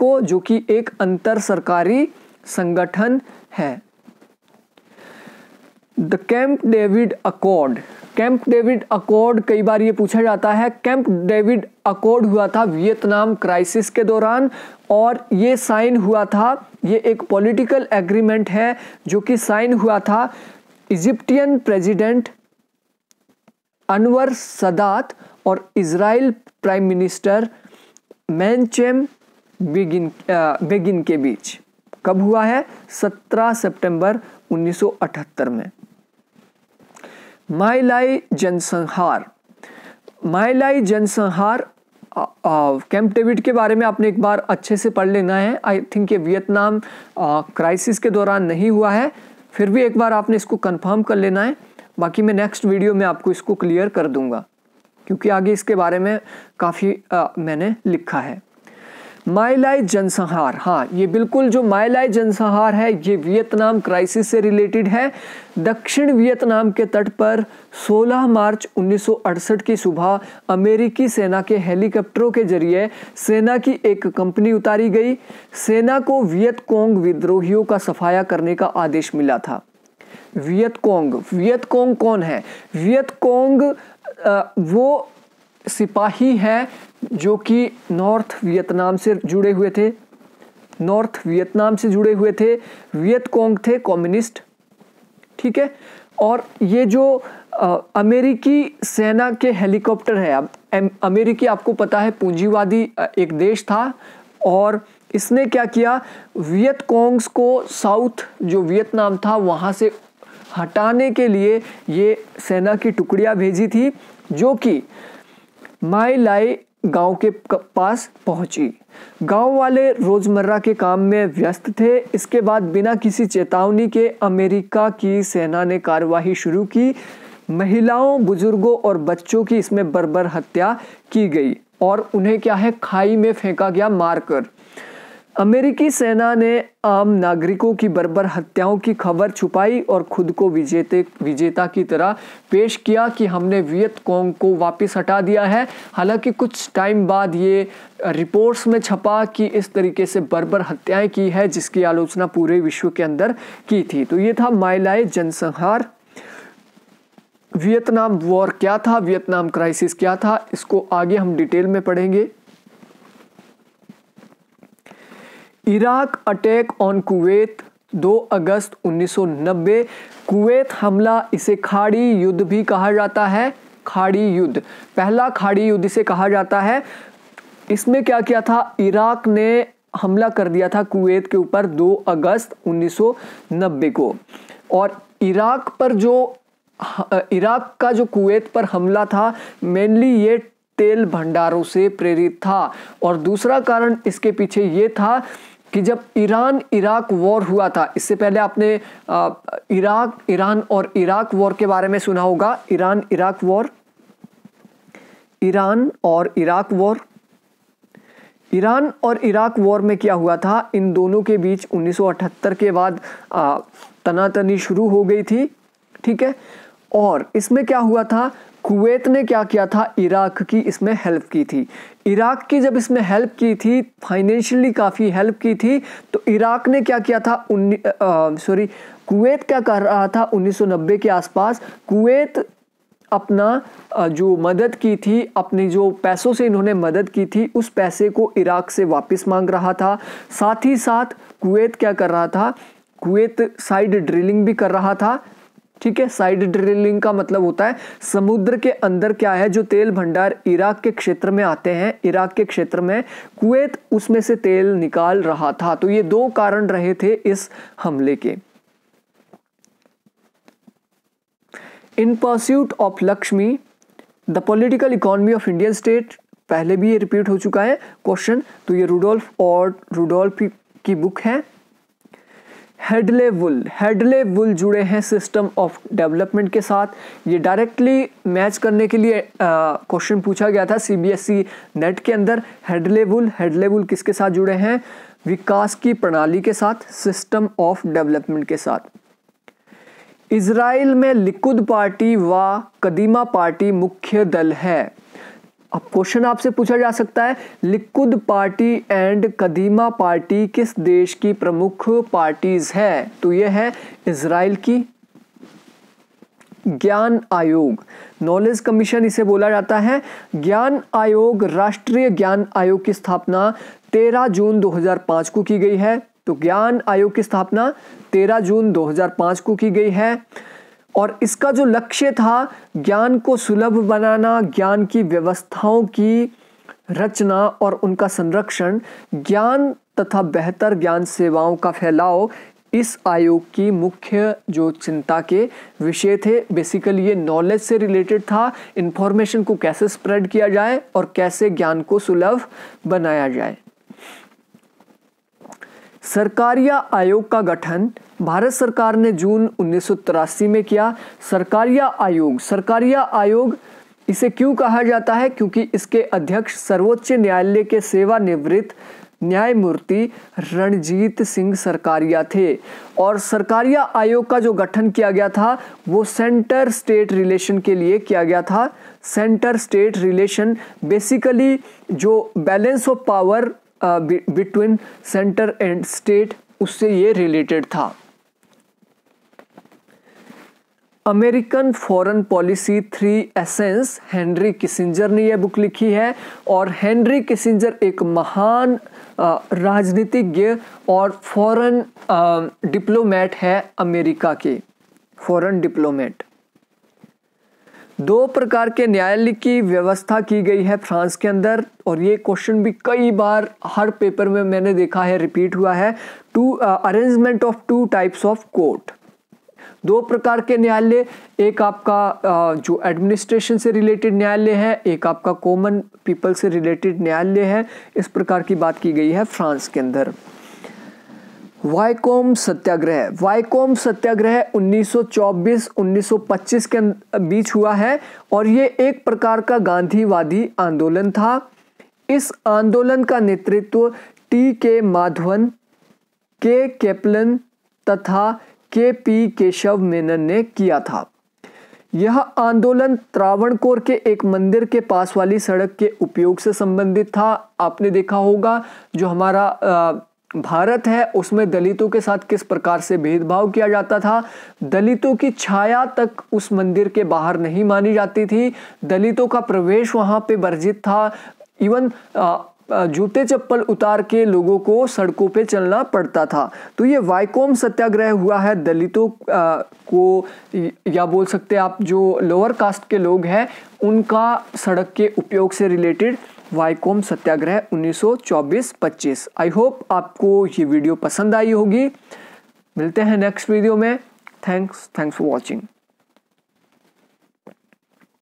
को जो कि एक अंतर सरकारी संगठन है the Camp David accord Camp David accord कई बार ये पूछा जाता है कैंप डेविड अकॉर्ड हुआ था वियतनाम क्राइसिस के दौरान और ये साइन हुआ था ये एक पॉलिटिकल एग्रीमेंट है जो कि साइन हुआ था इजिप्टियन प्रेसिडेंट अनवर सदात और Israel prime minister Menachem Begin Begin के बीच कब हुआ है 17 सितंबर 1978 में माइलाई जनसंहार माइलाई जनसंहार कैंप डेविड के बारे में आपने एक बार अच्छे से पढ़ लेना है आई थिंक ये वियतनाम क्राइसिस के दौरान नहीं हुआ है फिर भी एक बार आपने इसको कंफर्म कर लेना है बाकी मैं नेक्स्ट वीडियो में आपको इसको क्लियर कर दूंगा क्योंकि आगे इसके बारे में काफ़ी मैंने लिखा है माइलाई जनसंहार हाँ ये बिल्कुल जो माइलाई जनसंहार है ये वियतनाम क्राइसिस से रिलेटेड है दक्षिण वियतनाम के तट पर 16 मार्च 1968 की सुबह अमेरिकी सेना के हेलीकॉप्टरों के जरिए सेना की एक कंपनी उतारी गई सेना को वियतकोंग विद्रोहियों का सफाया करने का आदेश मिला था वियतकोंग वियतकोंग कौन है वियतकोंग वो सिपाही हैं जो कि नॉर्थ वियतनाम से जुड़े हुए थे नॉर्थ वियतनाम से जुड़े हुए थे वियतकोंग थे कम्युनिस्ट ठीक है और ये जो आ, अमेरिकी सेना के हेलीकॉप्टर है अब अमेरिकी आपको पता है पूंजीवादी एक देश था और इसने क्या किया वियतकोंग्स को साउथ जो वियतनाम था वहाँ से हटाने के लिए ये सेना की टुकड़ियाँ भेजी थी जो कि माई लाई गांव के पास पहुंची गांव वाले रोज़मर्रा के काम में व्यस्त थे इसके बाद बिना किसी चेतावनी के अमेरिका की सेना ने कार्यवाही शुरू की महिलाओं बुजुर्गों और बच्चों की इसमें बर्बर हत्या की गई और उन्हें क्या है खाई में फेंका गया मारकर अमेरिकी सेना ने आम नागरिकों की बर्बर हत्याओं की खबर छुपाई और खुद को विजेते विजेता की तरह पेश किया कि हमने वियत कोंग को वापस हटा दिया है हालांकि कुछ टाइम बाद ये रिपोर्ट्स में छपा कि इस तरीके से बर्बर हत्याएं की है जिसकी आलोचना पूरे विश्व के अंदर की थी तो ये था माइलाए जनसंहार वियतनाम वॉर क्या था वियतनाम क्राइसिस क्या था इसको आगे हम डिटेल में पढ़ेंगे Iraq attack on Kuwait 2 August 1990 Kuwait हमला इसे खाड़ी युद्ध भी कहा जाता है खाड़ी युद्ध पहला खाड़ी युद्ध इसे कहा जाता है इसमें क्या किया था इराक ने हमला कर दिया था कुवैत के ऊपर 2 अगस्त 1990 को और इराक पर जो इराक का जो कुवैत पर हमला था मेनली ये तेल भंडारों से प्रेरित था और दूसरा कारण इसके पीछे ये था कि जब ईरान इराक वॉर हुआ था इससे पहले आपने इराक ईरान और इराक वॉर के बारे में सुना होगा ईरान इराक वॉर ईरान और इराक वॉर ईरान और इराक वॉर में क्या हुआ था इन दोनों के बीच 1978 के बाद तनातनी शुरू हो गई थी ठीक है और इसमें क्या हुआ था कुवैत ने क्या किया था इराक की इसमें हेल्प की थी इराक की जब इसमें हेल्प की थी फाइनेंशियली काफ़ी हेल्प की थी तो इराक ने क्या किया था सॉरी कुवैत क्या कर रहा था 1990 के आसपास कुवैत अपना जो मदद की थी अपने जो पैसों से इन्होंने मदद की थी उस पैसे को इराक से वापस मांग रहा था साथ ही साथ कुवैत क्या कर रहा था कुवैत साइड ड्रिलिंग भी कर रहा था ठीक है साइड ड्रिलिंग का मतलब होता है समुद्र के अंदर क्या है जो तेल भंडार इराक के क्षेत्र में आते हैं इराक के क्षेत्र में कुवैत उसमें से तेल निकाल रहा था तो ये दो कारण रहे थे इस हमले के in pursuit of Lakshmi the political economy of Indian state पहले भी ये रिपीट हो चुका है क्वेश्चन तो ये रूडोल्फ और रूडोल्फ की बुक है हेडले वुल हेडले वुल जुड़े हैं सिस्टम ऑफ डेवलपमेंट के साथ ये डायरेक्टली मैच करने के लिए क्वेश्चन पूछा गया था सीबीएसई नेट e के अंदर हेडले वुल हेडले वुल किसके साथ जुड़े हैं विकास की प्रणाली के साथ सिस्टम ऑफ डेवलपमेंट के साथ इसराइल में लिकुद पार्टी व कदीमा पार्टी मुख्य दल है अब क्वेश्चन आपसे पूछा जा सकता है Likud party and Kadima party किस देश की प्रमुख पार्टीज है तो यह है इसराइल की ज्ञान आयोग नॉलेज कमीशन इसे बोला जाता है ज्ञान आयोग राष्ट्रीय ज्ञान आयोग की स्थापना 13 जून 2005 को की गई है तो ज्ञान आयोग की स्थापना 13 जून 2005 को की गई है और इसका जो लक्ष्य था ज्ञान को सुलभ बनाना ज्ञान की व्यवस्थाओं की रचना और उनका संरक्षण ज्ञान तथा बेहतर ज्ञान सेवाओं का फैलाव इस आयोग की मुख्य जो चिंता के विषय थे बेसिकली ये नॉलेज से रिलेटेड था इंफॉर्मेशन को कैसे स्प्रेड किया जाए और कैसे ज्ञान को सुलभ बनाया जाए सरकारिया आयोग का गठन भारत सरकार ने जून उन्नीस में किया सरकारिया आयोग सरकारिया आयोग इसे क्यों कहा जाता है क्योंकि इसके अध्यक्ष सर्वोच्च न्यायालय के सेवानिवृत्त न्यायमूर्ति रणजीत सिंह सरकारिया थे और सरकारिया आयोग का जो गठन किया गया था वो सेंटर स्टेट रिलेशन के लिए किया गया था सेंटर स्टेट रिलेशन बेसिकली जो balance of power between centre and state उससे ये रिलेटेड था अमेरिकन फॉरेन पॉलिसी थ्री एसेंस हेनरी किसिंजर ने यह बुक लिखी है और हेनरी किसिंजर एक महान राजनीतिज्ञ और फॉरेन डिप्लोमेट है अमेरिका के फॉरेन डिप्लोमेट दो प्रकार के न्यायालय की व्यवस्था की गई है फ्रांस के अंदर और ये क्वेश्चन भी कई बार हर पेपर में मैंने देखा है रिपीट हुआ है two arrangement of two types of court दो प्रकार के न्यायालय एक आपका जो एडमिनिस्ट्रेशन से रिलेटेड न्यायालय है एक आपका कॉमन पीपल से रिलेटेड न्यायालय है इस प्रकार की बात की गई है फ्रांस के अंदर वाईकॉम सत्याग्रह वाईकॉम सत्याग्रह 1924-1925 के अं, बीच हुआ है और ये एक प्रकार का गांधीवादी आंदोलन था इस आंदोलन का नेतृत्व टी के माधवन के केपलन तथा के पी केशव मेनन ने किया था यह आंदोलन त्रावणकोर के एक मंदिर के पास वाली सड़क के उपयोग से संबंधित था आपने देखा होगा जो हमारा भारत है उसमें दलितों के साथ किस प्रकार से भेदभाव किया जाता था दलितों की छाया तक उस मंदिर के बाहर नहीं मानी जाती थी दलितों का प्रवेश वहां पे वर्जित था इवन जूते चप्पल उतार के लोगों को सड़कों पे चलना पड़ता था तो ये वाइकॉम सत्याग्रह हुआ है दलितों को या बोल सकते आप जो लोअर कास्ट के लोग हैं उनका सड़क के उपयोग से रिलेटेड वाइकॉम सत्याग्रह 1924-25 आई होप आपको ये वीडियो पसंद आई होगी मिलते हैं नेक्स्ट वीडियो में थैंक्स थैंक्स फॉर वॉचिंग